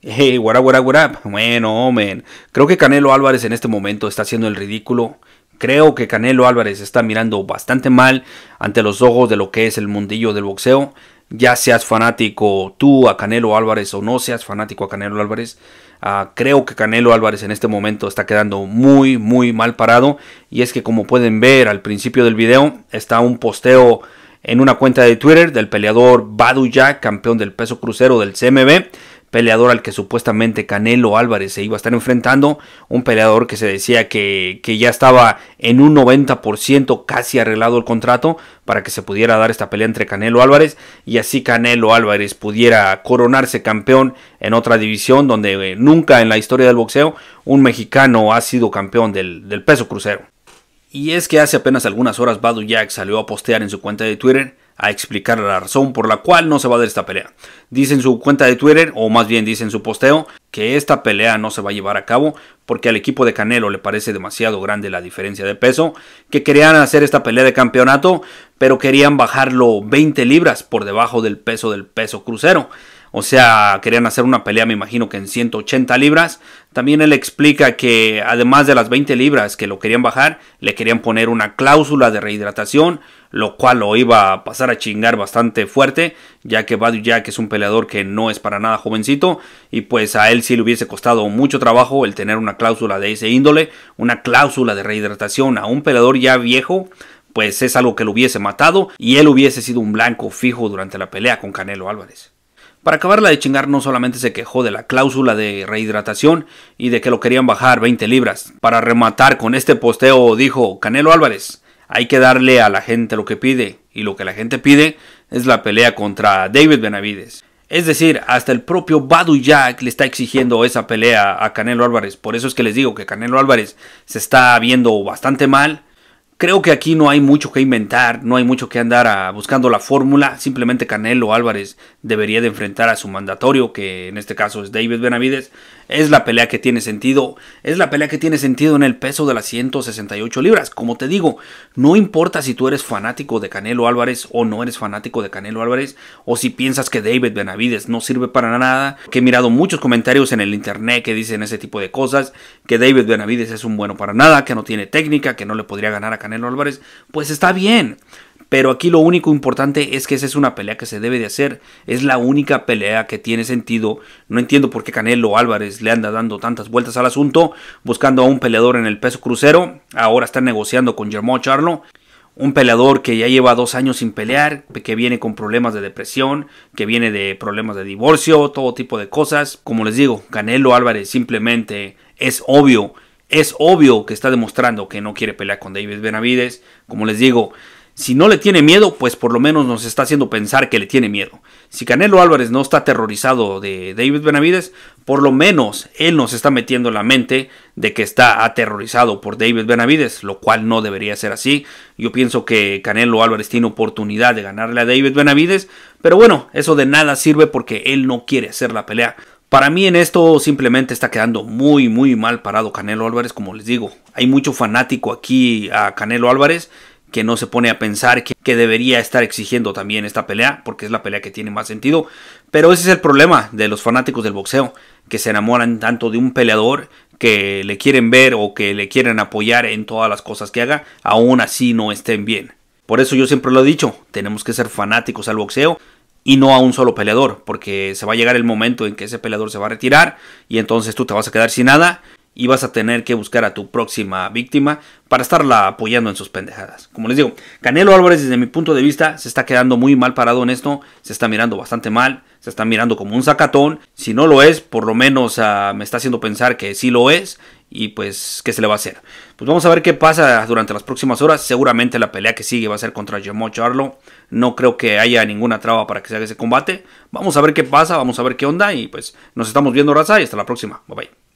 Hey, what up, what up, what up? Bueno, hombre, creo que Canelo Álvarez en este momento está haciendo el ridículo. Creo que Canelo Álvarez está mirando bastante mal ante los ojos de lo que es el mundillo del boxeo. Ya seas fanático tú a Canelo Álvarez o no seas fanático a Canelo Álvarez. Ah, creo que Canelo Álvarez en este momento está quedando muy, muy mal parado. Y es que como pueden ver al principio del video está un posteo en una cuenta de Twitter del peleador Badu Jack, campeón del peso crucero del CMB peleador al que supuestamente Canelo Álvarez se iba a estar enfrentando, un peleador que se decía que, ya estaba en un 90% casi arreglado el contrato para que se pudiera dar esta pelea entre Canelo Álvarez y así Canelo Álvarez pudiera coronarse campeón en otra división donde eh, nunca en la historia del boxeo un mexicano ha sido campeón del, del peso crucero. Y es que hace apenas algunas horas Badu Jack salió a postear en su cuenta de Twitter a explicar la razón por la cual no se va a dar esta pelea. Dice en su cuenta de Twitter, o más bien dice en su posteo, que esta pelea no se va a llevar a cabo porque al equipo de Canelo le parece demasiado grande la diferencia de peso, que querían hacer esta pelea de campeonato, pero querían bajarlo 20 libras por debajo del peso del peso crucero. O sea, querían hacer una pelea, me imagino que en 180 libras. También él explica que además de las 20 libras que lo querían bajar, le querían poner una cláusula de rehidratación, lo cual lo iba a pasar a chingar bastante fuerte, ya que Badu Jack es un peleador que no es para nada jovencito, y pues a él sí le hubiese costado mucho trabajo el tener una cláusula de ese índole, una cláusula de rehidratación a un peleador ya viejo, pues es algo que lo hubiese matado y él hubiese sido un blanco fijo durante la pelea con Canelo Álvarez. Para acabarla de chingar no solamente se quejó de la cláusula de rehidratación y de que lo querían bajar 20 libras. Para rematar con este posteo dijo Canelo Álvarez, hay que darle a la gente lo que pide, y lo que la gente pide es la pelea contra David Benavides. Es decir, hasta el propio Badu Jack le está exigiendo esa pelea a Canelo Álvarez. Por eso es que les digo que Canelo Álvarez se está viendo bastante mal Creo que aquí no hay mucho que inventar, no hay mucho que andar a buscando la fórmula. Simplemente Canelo Álvarez debería de enfrentar a su mandatorio, que en este caso es David Benavides. Es la pelea que tiene sentido. Es la pelea que tiene sentido en el peso de las 168 libras. Como te digo, no importa si tú eres fanático de Canelo Álvarez o no eres fanático de Canelo Álvarez, o si piensas que David Benavides no sirve para nada. Que he mirado muchos comentarios en el internet que dicen ese tipo de cosas, que David Benavides es un bueno para nada, que no tiene técnica, que no le podría ganar a Canelo Canelo Álvarez, pues está bien. Pero aquí lo único importante es que esa es una pelea que se debe de hacer. Es la única pelea que tiene sentido. No entiendo por qué Canelo Álvarez le anda dando tantas vueltas al asunto, buscando a un peleador en el peso crucero. Ahora está negociando con Germán Charlo. Un peleador que ya lleva dos años sin pelear, que viene con problemas de depresión, que viene de problemas de divorcio, todo tipo de cosas. Como les digo, Canelo Álvarez simplemente es obvio es obvio que está demostrando que no quiere pelear con David Benavides. Como les digo, si no le tiene miedo, pues por lo menos nos está haciendo pensar que le tiene miedo. Si Canelo Álvarez no está aterrorizado de David Benavides, por lo menos él nos está metiendo en la mente de que está aterrorizado por David Benavides, lo cual no debería ser así. Yo pienso que Canelo Álvarez tiene oportunidad de ganarle a David Benavides, pero bueno, eso de nada sirve porque él no quiere hacer la pelea. Para mí en esto simplemente está quedando muy, muy mal parado Canelo Álvarez, como les digo. Hay mucho fanático aquí a Canelo Álvarez que no se pone a pensar que, debería estar exigiendo también esta pelea, porque es la pelea que tiene más sentido. Pero ese es el problema de los fanáticos del boxeo, que se enamoran tanto de un peleador que le quieren ver o que le quieren apoyar en todas las cosas que haga, aún así no estén bien. Por eso yo siempre lo he dicho, tenemos que ser fanáticos al boxeo, y no a un solo peleador, porque se va a llegar el momento en que ese peleador se va a retirar y entonces tú te vas a quedar sin nada y vas a tener que buscar a tu próxima víctima para estarla apoyando en sus pendejadas. Como les digo, Canelo Álvarez desde mi punto de vista se está quedando muy mal parado en esto, se está mirando bastante mal, se está mirando como un sacatón, si no lo es, por lo menos ah, me está haciendo pensar que sí lo es y pues qué se le va a hacer. Pues vamos a ver qué pasa durante las próximas horas, seguramente la pelea que sigue va a ser contra Jamo Charlo, no creo que haya ninguna traba para que se haga ese combate, vamos a ver qué pasa, vamos a ver qué onda y pues nos estamos viendo raza y hasta la próxima, bye bye.